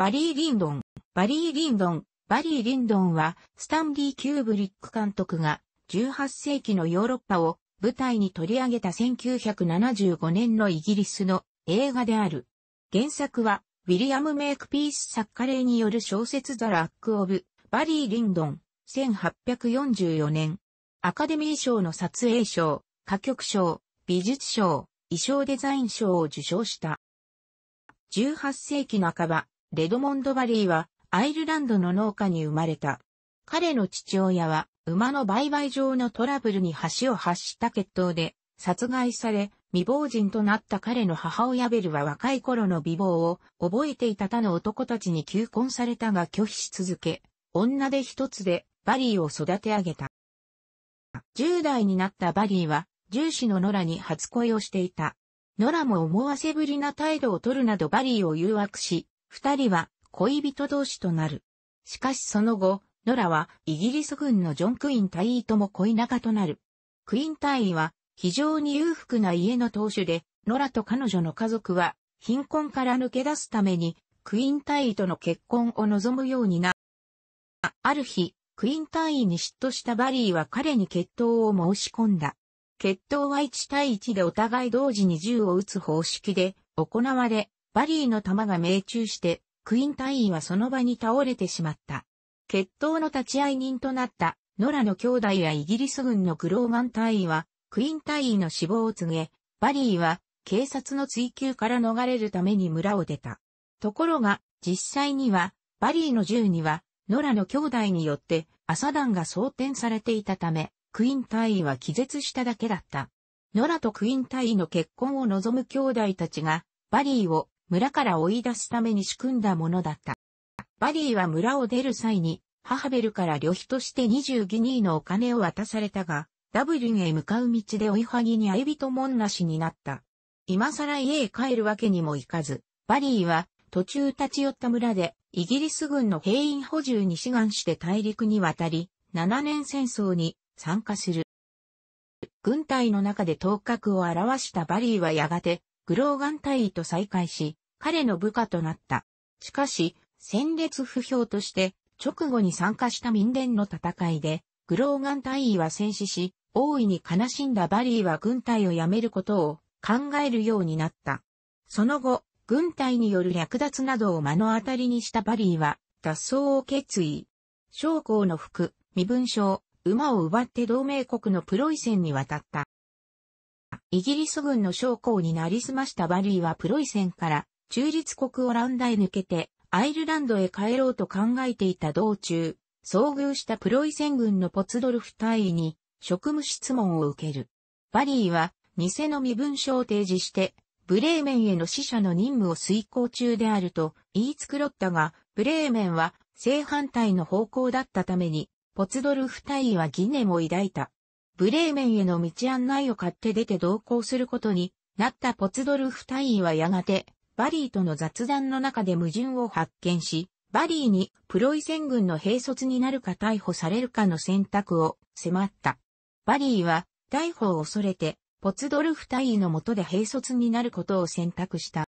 バリー・リンドン。バリー・リンドン。バリー・リンドンは、スタンリー・キューブリック監督が、18世紀のヨーロッパを舞台に取り上げた1975年のイギリスの映画である。原作は、ウィリアム・メイクピース作家例による小説ザ・ラック・オブ・バリー・リンドン、1844年。アカデミー賞の撮影賞、歌曲賞、美術賞、衣装デザイン賞を受賞した。18世紀半ば、レドモンド・バリーはアイルランドの農家に生まれた。彼の父親は馬の売買上のトラブルに橋を発した決闘で殺害され未亡人となった彼の母親ベルは若い頃の美貌を覚えていた他の男たちに求婚されたが拒否し続け、女で一つでバリーを育て上げた。10代になったバリーは重視のノラに初恋をしていた。ノラも思わせぶりな態度をとるなどバリーを誘惑し、二人は恋人同士となる。しかしその後、ノラはイギリス軍のジョン・クイーン大尉とも恋仲となる。クイーン大尉は非常に裕福な家の当主で、ノラと彼女の家族は貧困から抜け出すためにクイーン大尉との結婚を望むようにな。ある日、クイーン大尉に嫉妬したバリーは彼に決闘を申し込んだ。決闘は1対1でお互い同時に銃を撃つ方式で行われ、バリーの弾が命中して、クイン隊員はその場に倒れてしまった。決闘の立ち会い人となった、ノラの兄弟やイギリス軍のグローマン隊員は、クイン隊員の死亡を告げ、バリーは警察の追及から逃れるために村を出た。ところが、実際には、バリーの銃には、ノラの兄弟によって、アサダンが装填されていたため、クイン隊員は気絶しただけだった。ノラとクイン隊員の結婚を望む兄弟たちが、バリーを村から追い出すために仕組んだものだった。バリーは村を出る際に、母ベルから旅費として20ギニーのお金を渡されたが、ダブリンへ向かう道で追いはぎに相人もんなしになった。今更家へ帰るわけにもいかず、バリーは途中立ち寄った村でイギリス軍の兵員補充に志願して大陸に渡り、7年戦争に参加する。軍隊の中で頭角を現したバリーはやがて、グローガン隊と再会し、彼の部下となった。しかし、戦列不評として直後に参加した民伝の戦いで、グローガン大尉は戦死し、大いに悲しんだバリーは軍隊を辞めることを考えるようになった。その後、軍隊による略奪などを目の当たりにしたバリーは、脱走を決意。将校の服、身分証、馬を奪って同盟国のプロイセンに渡った。イギリス軍の将校になりすましたバリーはプロイセンから中立国オランダへ抜けて、アイルランドへ帰ろうと考えていた道中、遭遇したプロイセン軍のポツドルフ大尉に職務質問を受ける。バリーは偽の身分証を提示して、ブレーメンへの死者の任務を遂行中であると言い繕ったが、ブレーメンは正反対の方向だったために、ポツドルフ大尉は疑念を抱いた。ブレーメンへの道案内を買って出て同行することになったポツドルフ大尉はやがてバリーとの雑談の中で矛盾を発見し、バリーにプロイセン軍の兵卒になるか逮捕されるかの選択を迫った。バリーは逮捕を恐れて、ポツドルフ大尉の下で兵卒になることを選択した。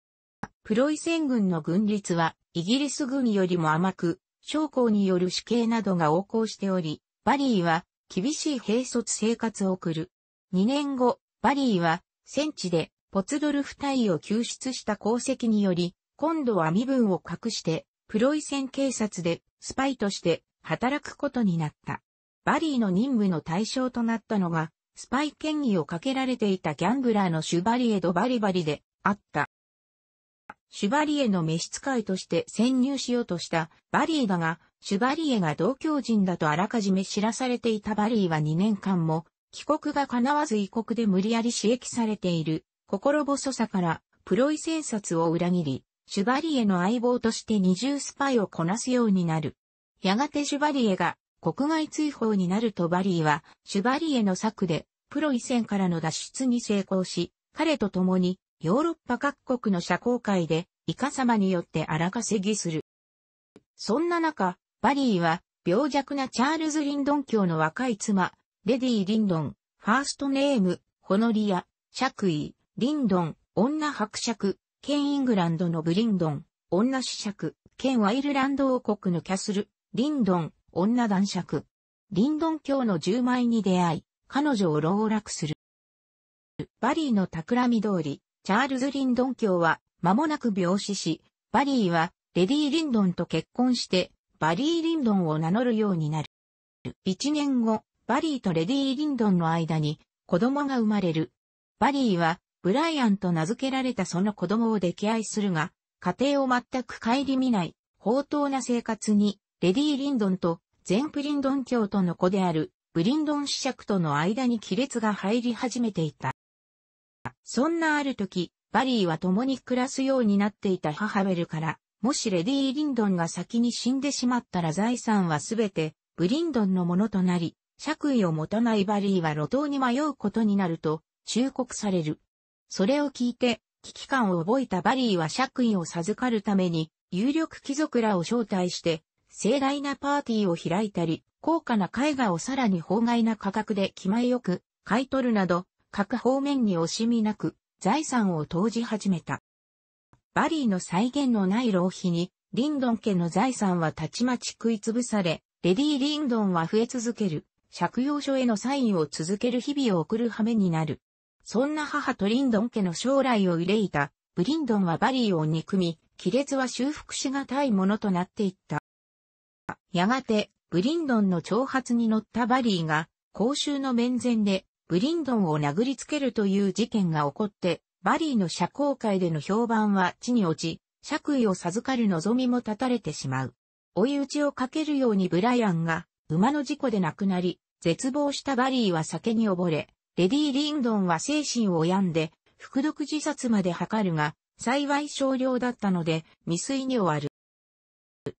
プロイセン軍の軍律はイギリス軍よりも甘く、将校による死刑などが横行しており、バリーは厳しい兵卒生活を送る。2年後、バリーは戦地でポツドルフ隊を救出した功績により、今度は身分を隠して、プロイセン警察でスパイとして働くことになった。バリーの任務の対象となったのが、スパイ権威をかけられていたギャンブラーのシュバリエド・バリバリであった。シュバリエの召使いとして潜入しようとしたバリーだが、シュバリエが同郷人だとあらかじめ知らされていたバリーは2年間も、帰国が叶わず異国で無理やり刺激されている。心細さから、プロイセン札を裏切り、シュバリエの相棒として二重スパイをこなすようになる。やがてシュバリエが国外追放になるとバリーは、シュバリエの策で、プロイセンからの脱出に成功し、彼と共に、ヨーロッパ各国の社交界で、イカ様によって荒稼ぎする。そんな中、バリーは、病弱なチャールズ・リンドン教の若い妻、レディー・リンドン、ファーストネーム、ホノリア、爵位、リンドン、女伯爵、県イングランドのブリンドン、女子爵、県ワイルランド王国のキャスル、リンドン、女男爵。リンドン教の10枚に出会い、彼女を牢絡する。バリーの企み通り、チャールズ・リンドン教は間もなく病死し、バリーはレディー・リンドンと結婚して、バリー・リンドンを名乗るようになる。1年後、バリーとレディー・リンドンの間に子供が生まれる。バリーはブライアンと名付けられたその子供を溺愛するが、家庭を全く顧みない、宝刀な生活に、レディー・リンドンと、全プリンドン教徒の子である、ブリンドン子爵との間に亀裂が入り始めていた。そんなある時、バリーは共に暮らすようになっていた母ベルから、もしレディー・リンドンが先に死んでしまったら財産はすべて、ブリンドンのものとなり、爵位を持たないバリーは路頭に迷うことになると、忠告される。それを聞いて、危機感を覚えたバリーは爵位を授かるために、有力貴族らを招待して、盛大なパーティーを開いたり、高価な絵画をさらに法外な価格で気前よく買い取るなど、各方面に惜しみなく財産を投じ始めた。バリーの再現のない浪費に、リンドン家の財産はたちまち食いつぶされ、レディー・リンドンは増え続ける、借用書へのサインを続ける日々を送る羽目になる。そんな母とリンドン家の将来を憂いた、ブリンドンはバリーを憎み、亀裂は修復しがたいものとなっていった。やがて、ブリンドンの挑発に乗ったバリーが、公衆の面前で、ブリンドンを殴りつけるという事件が起こって、バリーの社交界での評判は地に落ち、爵位を授かる望みも絶たれてしまう。追い打ちをかけるようにブライアンが、馬の事故で亡くなり、絶望したバリーは酒に溺れ、レディー・リンドンは精神を病んで、服毒自殺まで図るが、幸い少量だったので、未遂に終わる。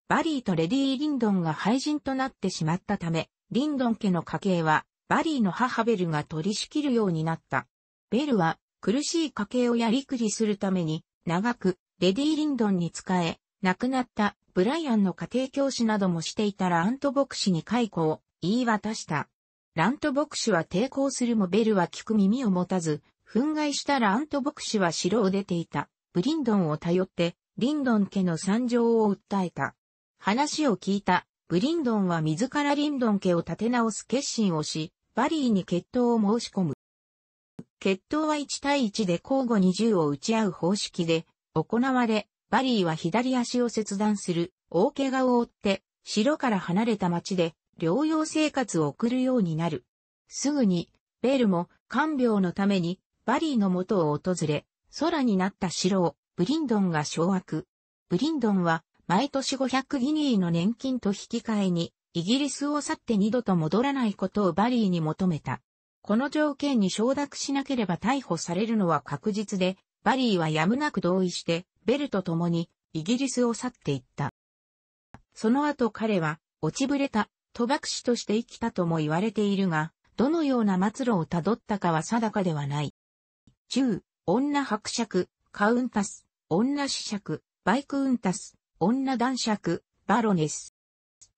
バリーとレディー・リンドンが廃人となってしまったため、リンドン家の家系は、バリーの母ベルが取り仕切るようになった。ベルは、苦しい家計をやりくりするために、長く、レディー・リンドンに仕え、亡くなった、ブライアンの家庭教師などもしていたらアント牧師に解雇を言い渡した。ラント牧師は抵抗するもベルは聞く耳を持たず、憤慨したラント牧師は城を出ていた、ブリンドンを頼って、リンドン家の惨状を訴えた。話を聞いた、ブリンドンは自らリンドン家を立て直す決心をし、バリーに決闘を申し込む。決闘は1対1で交互に銃を撃ち合う方式で、行われ、バリーは左足を切断する、大怪我を負って、城から離れた町で、療養生活を送るようになる。すぐに、ベルも看病のためにバリーの元を訪れ、空になった城をブリンドンが掌握。ブリンドンは毎年500ギニーの年金と引き換えに、イギリスを去って二度と戻らないことをバリーに求めた。この条件に承諾しなければ逮捕されるのは確実で、バリーはやむなく同意して、ベルと共にイギリスを去っていった。その後彼は、落ちぶれた賭博士として生きたとも言われているが、どのような末路をたどったかは定かではない。中、女伯爵、カウンタス、女子爵、バイクウンタス、女男爵、バロネス。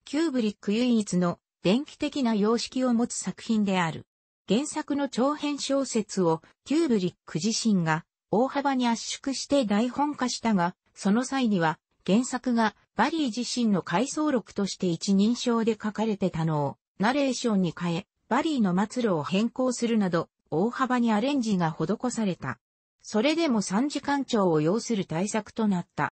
キューブリック唯一の電気的な様式を持つ作品である。原作の長編小説をキューブリック自身が大幅に圧縮して台本化したが、その際には原作がバリー自身の回想録として一人称で書かれてたのを、ナレーションに変え、バリーの末路を変更するなど、大幅にアレンジが施された。それでも3時間長を要する大作となった。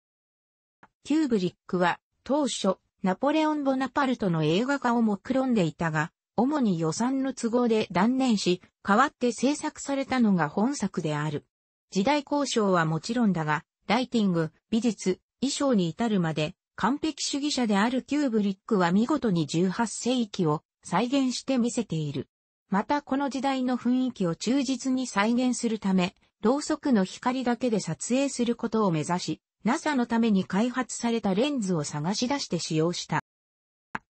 キューブリックは、当初、ナポレオン・ボナパルトの映画化を目論んでいたが、主に予算の都合で断念し、代わって制作されたのが本作である。時代交渉はもちろんだが、ライティング、美術、衣装に至るまで、完璧主義者であるキューブリックは見事に18世紀を再現して見せている。またこの時代の雰囲気を忠実に再現するため、ろうそくの光だけで撮影することを目指し、NASA のために開発されたレンズを探し出して使用した。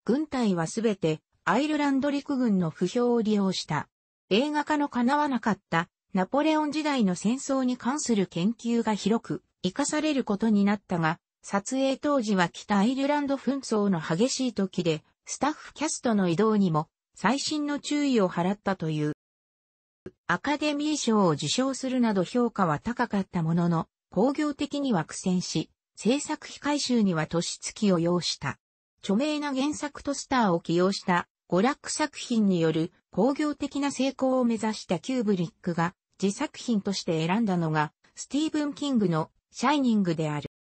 軍隊はすべてアイルランド陸軍の不評を利用した。映画化の叶わなかったナポレオン時代の戦争に関する研究が広く活かされることになったが、撮影当時は北アイルランド紛争の激しい時で、スタッフキャストの移動にも最新の注意を払ったという。アカデミー賞を受賞するなど評価は高かったものの、工業的には苦戦し、制作費回収には年月を要した。著名な原作とスターを起用した娯楽作品による工業的な成功を目指したキューブリックが自作品として選んだのがスティーブン・キングのシャイニングである。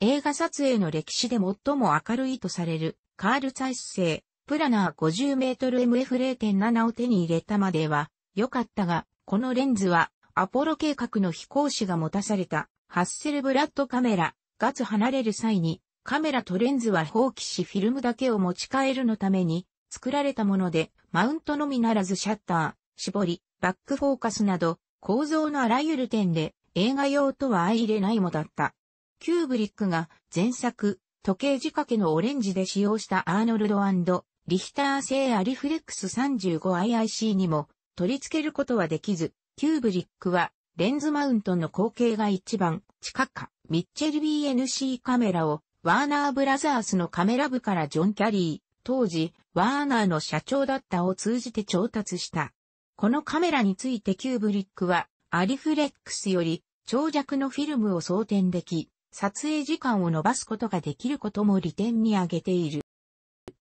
映画撮影の歴史で最も明るいとされる、カール・ツァイス製、プラナー5 0トル m f 0 7を手に入れたまでは、良かったが、このレンズは、アポロ計画の飛行士が持たされた、ハッセルブラッドカメラ、ガツ離れる際に、カメラとレンズは放棄しフィルムだけを持ち帰るのために、作られたもので、マウントのみならずシャッター、絞り、バックフォーカスなど、構造のあらゆる点で、映画用とは相入れないもだった。キューブリックが前作、時計仕掛けのオレンジで使用したアーノルドリヒター製アリフレックス 35IIC にも取り付けることはできず、キューブリックはレンズマウントの光景が一番近か、ミッチェル BNC カメラをワーナーブラザースのカメラ部からジョン・キャリー、当時ワーナーの社長だったを通じて調達した。このカメラについてキューブリックはアリフレックスより長尺のフィルムを装填でき、撮影時間を伸ばすことができることも利点に挙げている。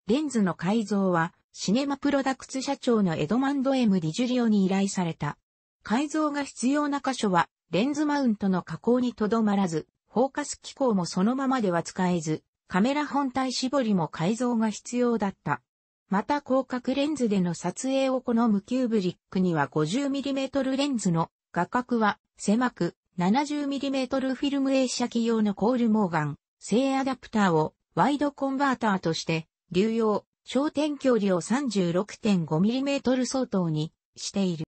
レンズの改造は、シネマプロダクツ社長のエドマンド M ディジュリオに依頼された。改造が必要な箇所は、レンズマウントの加工にとどまらず、フォーカス機構もそのままでは使えず、カメラ本体絞りも改造が必要だった。また広角レンズでの撮影を好むキューブリックには 50mm レンズの画角は狭く 70mm フィルム映写機用のコールモーガン、正アダプターをワイドコンバーターとして流用、焦点距離を 36.5mm 相当にしている。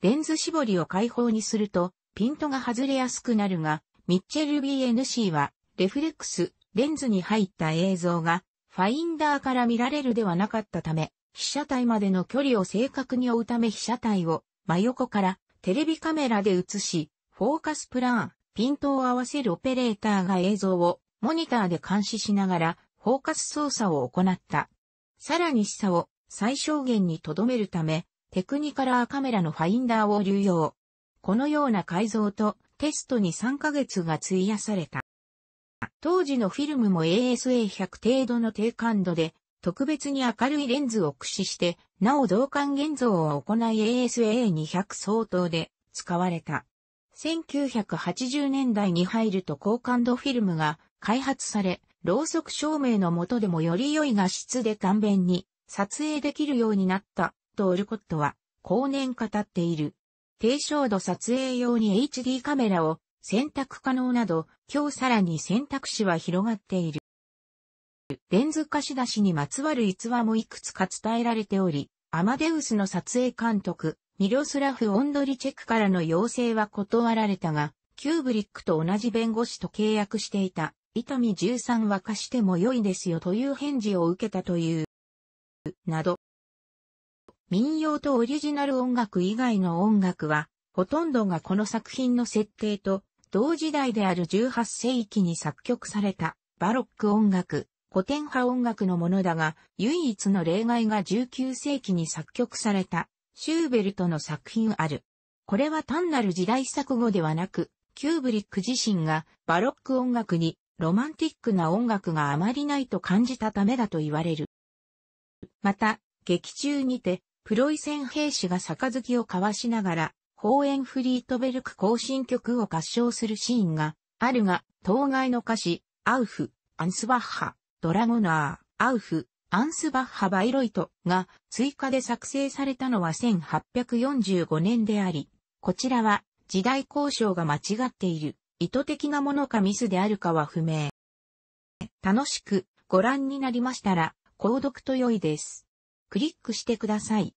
レンズ絞りを開放にするとピントが外れやすくなるが、ミッチェル BNC はレフレックス、レンズに入った映像がファインダーから見られるではなかったため、被写体までの距離を正確に追うため被写体を真横からテレビカメラで映し、フォーカスプラン、ピントを合わせるオペレーターが映像をモニターで監視しながらフォーカス操作を行った。さらに視差を最小限に留めるため、テクニカラーカメラのファインダーを流用。このような改造とテストに3ヶ月が費やされた。当時のフィルムも ASA100 程度の低感度で、特別に明るいレンズを駆使して、なお同感現像を行い ASA200 相当で使われた。1980年代に入ると高感度フィルムが開発され、ろうそく照明の下でもより良い画質で簡便に撮影できるようになったとオルコットは後年語っている。低照度撮影用に HD カメラを選択可能など、今日さらに選択肢は広がっている。レンズ貸し出しにまつわる逸話もいくつか伝えられており、アマデウスの撮影監督、ミロスラフ・オンドリチェクからの要請は断られたが、キューブリックと同じ弁護士と契約していた、伊丹13は貸しても良いですよという返事を受けたという、など。民謡とオリジナル音楽以外の音楽は、ほとんどがこの作品の設定と、同時代である18世紀に作曲された、バロック音楽、古典派音楽のものだが、唯一の例外が19世紀に作曲された、シューベルトの作品ある。これは単なる時代錯誤ではなく、キューブリック自身がバロック音楽にロマンティックな音楽があまりないと感じたためだと言われる。また、劇中にて、プロイセン兵士が杯を交わしながら、ホーエンフリートベルク行進曲を合唱するシーンがあるが、当該の歌詞、アウフ、アンスバッハ、ドラゴナー、アウフ、アンスバッハ・バイロイトが追加で作成されたのは1845年であり、こちらは時代交渉が間違っている意図的なものかミスであるかは不明。楽しくご覧になりましたら、購読と良いです。クリックしてください。